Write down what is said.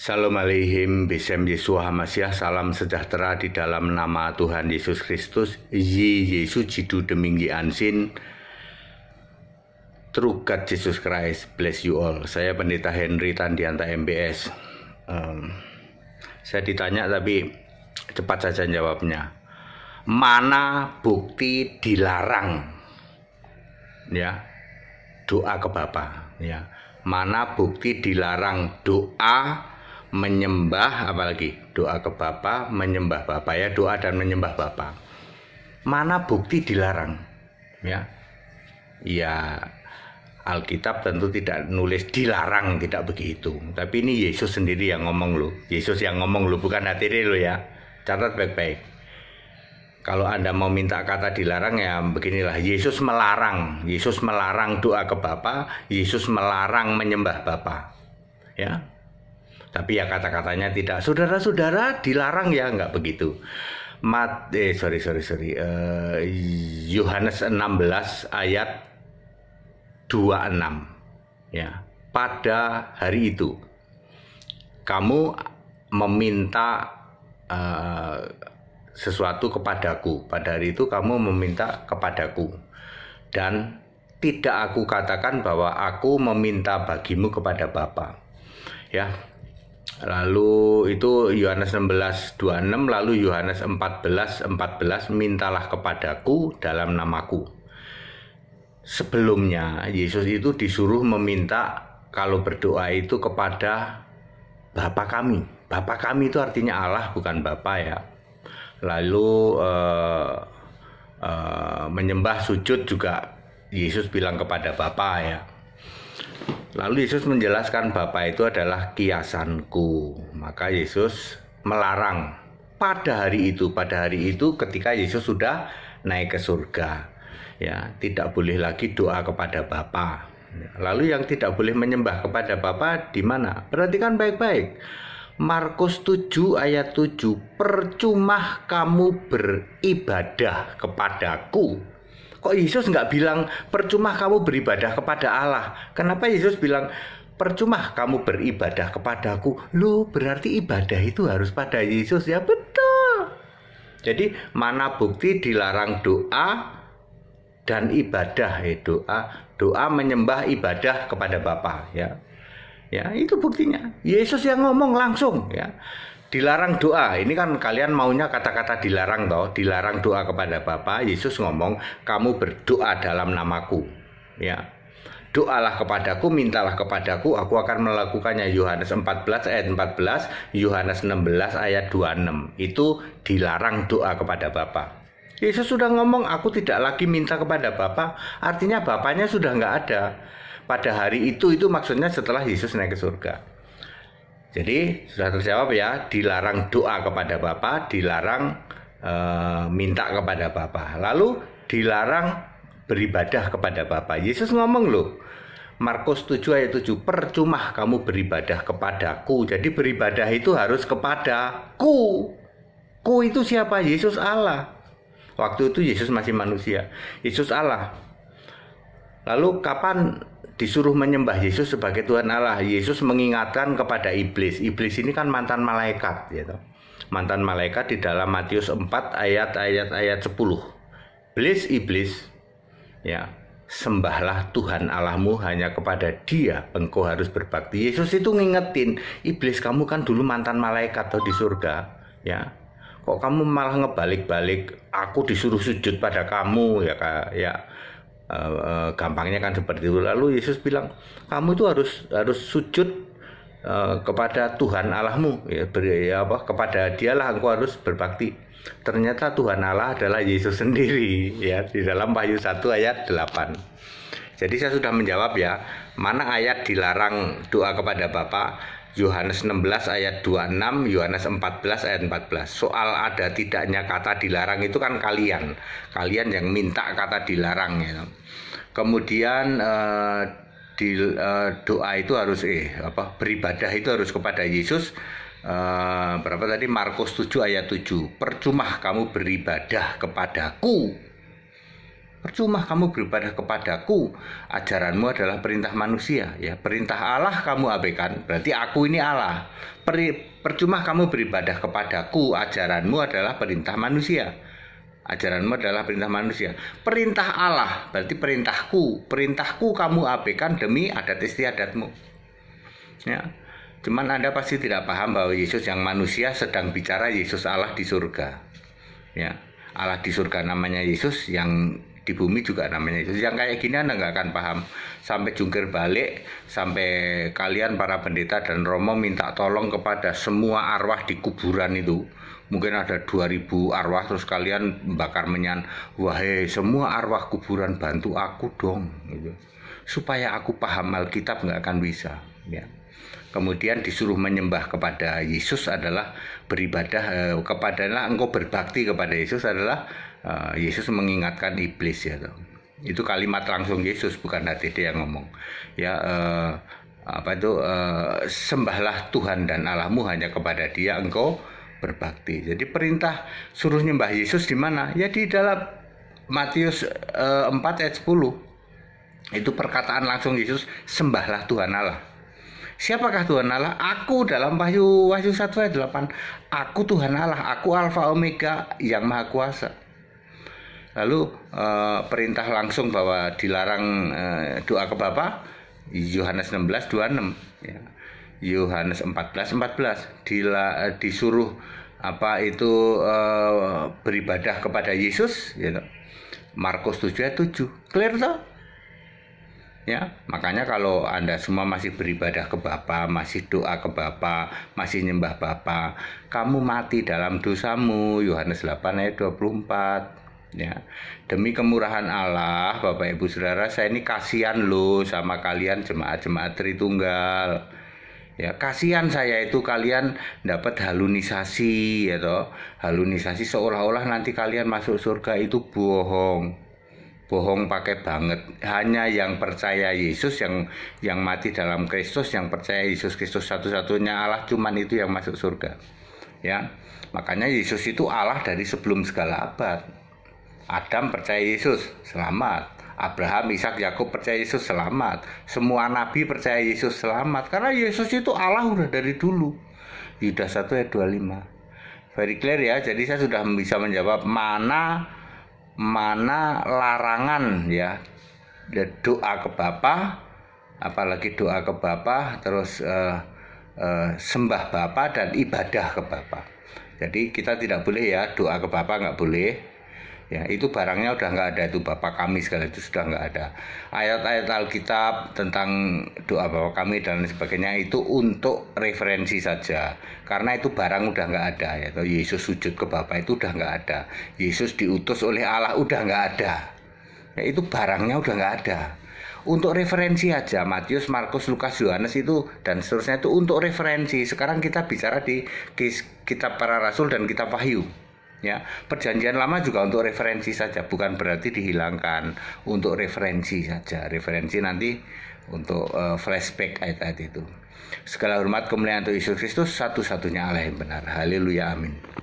Shalom alaihim, bisem Yesus Hamasyah, salam sejahtera di dalam nama Tuhan Yesus Kristus, Yi Yesus Jidu Demingi Ansin, True God Jesus Christ, bless you all. Saya Pendeta Henry Tandianta MBS. Um, saya ditanya tapi cepat saja jawabnya. Mana bukti dilarang? Ya, doa ke Bapak Ya, mana bukti dilarang doa menyembah apalagi doa ke Bapa, menyembah Bapa ya, doa dan menyembah Bapa. Mana bukti dilarang? Ya. Ya Alkitab tentu tidak nulis dilarang tidak begitu. Tapi ini Yesus sendiri yang ngomong loh. Yesus yang ngomong loh, bukan hati lo ya. Catat baik-baik. Kalau Anda mau minta kata dilarang ya beginilah Yesus melarang, Yesus melarang doa ke Bapa, Yesus melarang menyembah Bapa. Ya, tapi ya kata-katanya tidak. Saudara-saudara dilarang ya nggak begitu. Mat eh sorry sorry sorry. Eh, Yohanes uh, 16 ayat 26 ya. Pada hari itu kamu meminta uh, sesuatu kepadaku. Pada hari itu kamu meminta kepadaku. Dan tidak aku katakan bahwa aku meminta bagimu kepada Bapa. Ya, Lalu itu Yohanes 16 lalu Yohanes 14 14 mintalah kepadaku dalam namaku. Sebelumnya Yesus itu disuruh meminta kalau berdoa itu kepada Bapa kami. Bapa kami itu artinya Allah bukan Bapa ya. Lalu uh, uh, menyembah sujud juga Yesus bilang kepada Bapa ya. Lalu Yesus menjelaskan Bapa itu adalah kiasanku. Maka Yesus melarang pada hari itu, pada hari itu ketika Yesus sudah naik ke surga. Ya, tidak boleh lagi doa kepada Bapa. Lalu yang tidak boleh menyembah kepada Bapa di mana? Perhatikan baik-baik. Markus 7 ayat 7 Percuma kamu beribadah kepadaku Kok Yesus nggak bilang percuma kamu beribadah kepada Allah? Kenapa Yesus bilang percuma kamu beribadah kepadaku? Lo berarti ibadah itu harus pada Yesus ya betul. Jadi mana bukti dilarang doa dan ibadah ya doa doa menyembah ibadah kepada Bapa ya ya itu buktinya Yesus yang ngomong langsung ya dilarang doa. Ini kan kalian maunya kata-kata dilarang toh, dilarang doa kepada Bapa. Yesus ngomong, "Kamu berdoa dalam namaku." Ya. Doalah kepadaku, mintalah kepadaku, aku akan melakukannya. Yohanes 14 ayat 14, Yohanes 16 ayat 26. Itu dilarang doa kepada Bapa. Yesus sudah ngomong, aku tidak lagi minta kepada Bapa. Artinya Bapaknya sudah nggak ada. Pada hari itu, itu maksudnya setelah Yesus naik ke surga. Jadi sudah terjawab ya, dilarang doa kepada Bapa, dilarang e, minta kepada Bapa. Lalu dilarang beribadah kepada Bapa. Yesus ngomong loh, Markus 7 ayat 7, percuma kamu beribadah kepadaku. Jadi beribadah itu harus kepadaku. Ku itu siapa? Yesus Allah. Waktu itu Yesus masih manusia. Yesus Allah Lalu kapan disuruh menyembah Yesus sebagai Tuhan Allah? Yesus mengingatkan kepada iblis. Iblis ini kan mantan malaikat, gitu. Mantan malaikat di dalam Matius 4 ayat-ayat ayat 10. Iblis iblis ya, sembahlah Tuhan Allahmu hanya kepada Dia engkau harus berbakti. Yesus itu ngingetin, iblis kamu kan dulu mantan malaikat atau di surga, ya. Kok kamu malah ngebalik-balik? Aku disuruh sujud pada kamu, ya kak, ya uh, gampangnya kan seperti itu lalu Yesus bilang kamu itu harus harus sujud uh, kepada Tuhan Allahmu ya, ber, ya apa kepada dialah engkau harus berbakti ternyata Tuhan Allah adalah Yesus sendiri ya di dalam Wahyu 1 ayat 8 jadi saya sudah menjawab ya mana ayat dilarang doa kepada Bapa Yohanes 16 ayat 26, Yohanes 14 ayat 14. Soal ada tidaknya kata dilarang itu kan kalian, kalian yang minta kata dilarang ya. Kemudian eh, di eh, doa itu harus eh apa beribadah itu harus kepada Yesus. Eh, berapa tadi Markus 7 ayat 7. Percuma kamu beribadah kepadaku Percuma kamu beribadah kepadaku, ajaranmu adalah perintah manusia, ya. Perintah Allah kamu abaikan, berarti aku ini Allah. Peri, percuma kamu beribadah kepadaku, ajaranmu adalah perintah manusia. Ajaranmu adalah perintah manusia. Perintah Allah, berarti perintahku, perintahku kamu abaikan demi adat istiadatmu. Ya. Cuman Anda pasti tidak paham bahwa Yesus yang manusia sedang bicara Yesus Allah di surga. Ya. Allah di surga namanya Yesus yang di bumi juga namanya itu yang kayak gini anda nggak akan paham sampai jungkir balik sampai kalian para pendeta dan romo minta tolong kepada semua arwah di kuburan itu mungkin ada 2000 arwah terus kalian bakar menyan wahai semua arwah kuburan bantu aku dong gitu. supaya aku paham Alkitab nggak akan bisa ya kemudian disuruh menyembah kepada Yesus adalah beribadah eh, kepada engkau berbakti kepada Yesus adalah Eh, Yesus mengingatkan iblis ya tuh. Itu kalimat langsung Yesus bukan dia yang ngomong. Ya uh, apa itu uh, sembahlah Tuhan dan Allahmu hanya kepada Dia engkau berbakti. Jadi perintah suruh nyembah Yesus di mana? Ya di dalam Matius uh, 4 ayat 10. Itu perkataan langsung Yesus, sembahlah Tuhan Allah. Siapakah Tuhan Allah? Aku dalam Wahyu Wahyu 1 ayat 8. Aku Tuhan Allah, aku Alfa Omega yang Maha Kuasa lalu eh, perintah langsung bahwa dilarang eh, doa ke Bapa Yohanes 16 26 ya. Yohanes 14 14 dila, eh, disuruh apa itu eh, beribadah kepada Yesus ya you know. Markus 7 ayat 7 clear toh ya makanya kalau anda semua masih beribadah ke Bapa masih doa ke Bapa masih nyembah Bapa kamu mati dalam dosamu Yohanes 8 ayat 24 ya demi kemurahan Allah Bapak Ibu Saudara saya ini kasihan loh sama kalian jemaat-jemaat Tritunggal ya kasihan saya itu kalian dapat halunisasi ya toh halunisasi seolah-olah nanti kalian masuk surga itu bohong bohong pakai banget hanya yang percaya Yesus yang yang mati dalam Kristus yang percaya Yesus Kristus satu-satunya Allah cuman itu yang masuk surga ya makanya Yesus itu Allah dari sebelum segala abad Adam percaya Yesus, selamat. Abraham, Ishak, Yakub percaya Yesus selamat. Semua nabi percaya Yesus selamat karena Yesus itu Allah udah dari dulu. Yudas 1 ayat 25. Very clear ya. Jadi saya sudah bisa menjawab mana mana larangan ya. ya doa ke Bapa, apalagi doa ke Bapa, terus uh, uh, sembah Bapa dan ibadah ke Bapa. Jadi kita tidak boleh ya doa ke Bapa nggak boleh, ya itu barangnya udah nggak ada itu bapak kami segala itu sudah nggak ada ayat-ayat Alkitab tentang doa bapak kami dan lain sebagainya itu untuk referensi saja karena itu barang udah nggak ada ya Yesus sujud ke bapak itu udah nggak ada Yesus diutus oleh Allah udah nggak ada ya, itu barangnya udah nggak ada untuk referensi aja Matius, Markus, Lukas, Yohanes itu dan seterusnya itu untuk referensi. Sekarang kita bicara di kitab para rasul dan kitab Wahyu ya perjanjian lama juga untuk referensi saja bukan berarti dihilangkan untuk referensi saja referensi nanti untuk uh, flashback ayat-ayat itu segala hormat kemuliaan untuk Yesus Kristus satu-satunya Allah yang benar haleluya amin